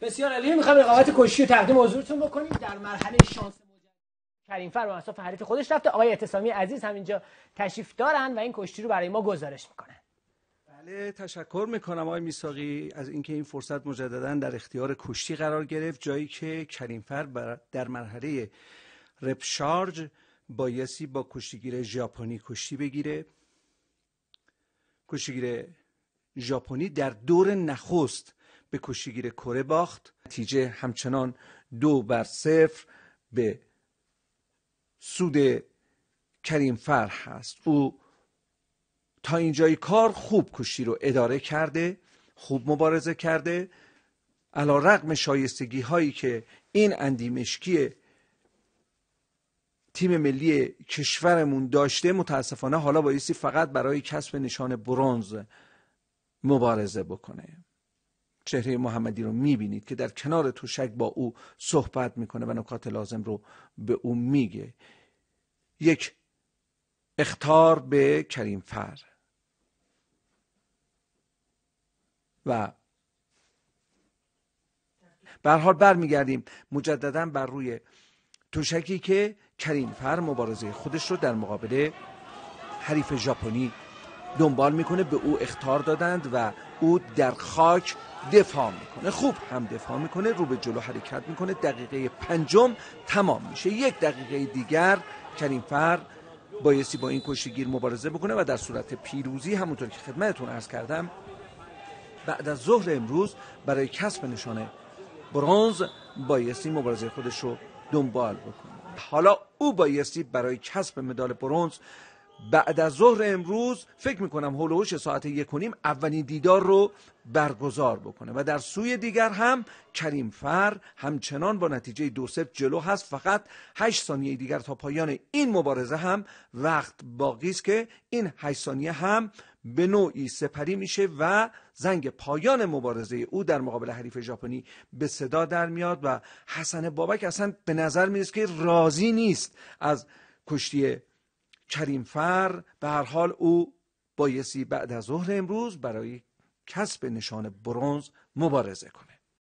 بسیار عالی میخوام رقابت کشتی رو تقدیم حضورتون بکنیم در مرحله شانس کریم و حریف خودش رفته آقای اعتصامی عزیز همینجا تشریف دارن و این کشتی رو برای ما گزارش میکنه بله تشکر میکنم آقای میساقی از اینکه این فرصت مجددا در اختیار کشتی قرار گرفت جایی که فر در مرحله شارج بایسی با کشتیگیر ژاپنی کشتی بگیره کشتیگیر ژاپنی در دور نخست به کشیگیر کره باخت نتیجه همچنان دو بر صفر به سود کریم فر هست او تا اینجای کار خوب کشی رو اداره کرده خوب مبارزه کرده علا رقم شایستگی هایی که این اندیمشکی تیم ملی کشورمون داشته متاسفانه حالا بایستی فقط برای کسب نشان برونز مبارزه بکنه چهره محمدی رو میبینید که در کنار توشک با او صحبت میکنه و نکات لازم رو به او میگه یک اختار به کریم فر و برحال حال برمیگردیم مجددا بر روی توشکی که کریم فر مبارزه خودش رو در مقابل حریف ژاپنی دنبال میکنه به او اختار دادند و او در خاک دفاع میکنه خوب هم دفاع میکنه رو به جلو حرکت میکنه دقیقه پنجم تمام میشه یک دقیقه دیگر فر بایستی با این کشتیگیر مبارزه بکنه و در صورت پیروزی همونطور که خدمتتون ارز کردم بعد از ظهر امروز برای کسب نشانه برونز بایستی مبارزه خودش رو دنبال بکنه حالا او بایستی برای کسب مدال برونز بعد از ظهر امروز فکر میکنم هلوش ساعت یک و نیم اولین دیدار رو برگزار بکنه و در سوی دیگر هم کریم فر همچنان با نتیجه دو سف جلو هست فقط هشت ثانیه دیگر تا پایان این مبارزه هم وقت باقی است که این هشت ثانیه هم به نوعی سپری میشه و زنگ پایان مبارزه او در مقابل حریف ژاپنی به صدا در میاد و حسن بابک اصلا به نظر میرسه که راضی نیست از کشتی فر، به هر حال او بایسی بعد از ظهر امروز برای کسب نشان برونز مبارزه کنه